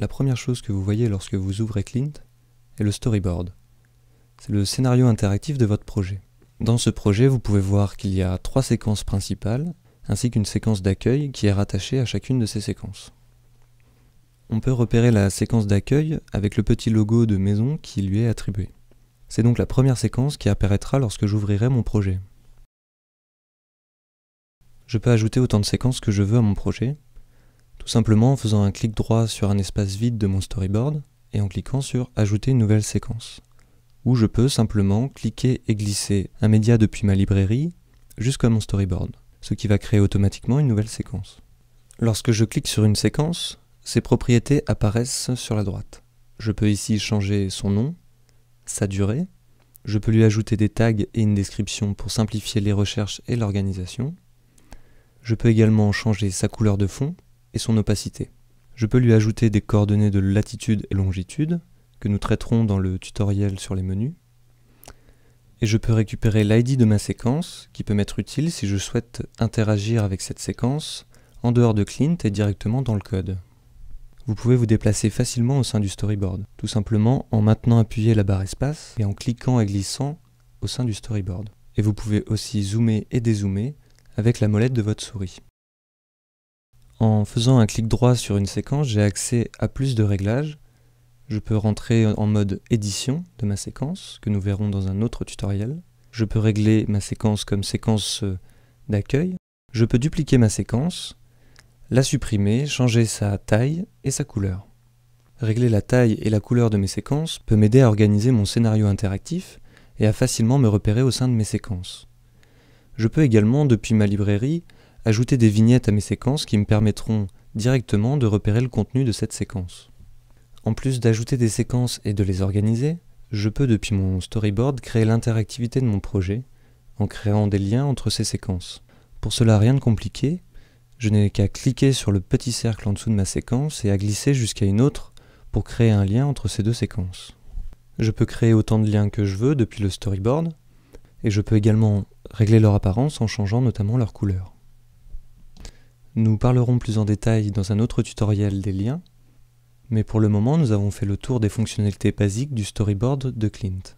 la première chose que vous voyez lorsque vous ouvrez Clint est le storyboard. C'est le scénario interactif de votre projet. Dans ce projet, vous pouvez voir qu'il y a trois séquences principales, ainsi qu'une séquence d'accueil qui est rattachée à chacune de ces séquences. On peut repérer la séquence d'accueil avec le petit logo de maison qui lui est attribué. C'est donc la première séquence qui apparaîtra lorsque j'ouvrirai mon projet. Je peux ajouter autant de séquences que je veux à mon projet, tout simplement en faisant un clic droit sur un espace vide de mon storyboard et en cliquant sur Ajouter une nouvelle séquence. Ou je peux simplement cliquer et glisser un média depuis ma librairie jusqu'à mon storyboard, ce qui va créer automatiquement une nouvelle séquence. Lorsque je clique sur une séquence, ses propriétés apparaissent sur la droite. Je peux ici changer son nom, sa durée, je peux lui ajouter des tags et une description pour simplifier les recherches et l'organisation. Je peux également changer sa couleur de fond, et son opacité. Je peux lui ajouter des coordonnées de latitude et longitude, que nous traiterons dans le tutoriel sur les menus. Et je peux récupérer l'ID de ma séquence, qui peut m'être utile si je souhaite interagir avec cette séquence en dehors de Clint et directement dans le code. Vous pouvez vous déplacer facilement au sein du storyboard, tout simplement en maintenant appuyé la barre espace et en cliquant et glissant au sein du storyboard. Et vous pouvez aussi zoomer et dézoomer avec la molette de votre souris. En faisant un clic droit sur une séquence, j'ai accès à plus de réglages. Je peux rentrer en mode édition de ma séquence, que nous verrons dans un autre tutoriel. Je peux régler ma séquence comme séquence euh, d'accueil. Je peux dupliquer ma séquence, la supprimer, changer sa taille et sa couleur. Régler la taille et la couleur de mes séquences peut m'aider à organiser mon scénario interactif et à facilement me repérer au sein de mes séquences. Je peux également, depuis ma librairie, ajouter des vignettes à mes séquences qui me permettront directement de repérer le contenu de cette séquence. En plus d'ajouter des séquences et de les organiser, je peux depuis mon storyboard créer l'interactivité de mon projet en créant des liens entre ces séquences. Pour cela, rien de compliqué, je n'ai qu'à cliquer sur le petit cercle en dessous de ma séquence et à glisser jusqu'à une autre pour créer un lien entre ces deux séquences. Je peux créer autant de liens que je veux depuis le storyboard, et je peux également régler leur apparence en changeant notamment leur couleur. Nous parlerons plus en détail dans un autre tutoriel des liens, mais pour le moment nous avons fait le tour des fonctionnalités basiques du storyboard de Clint.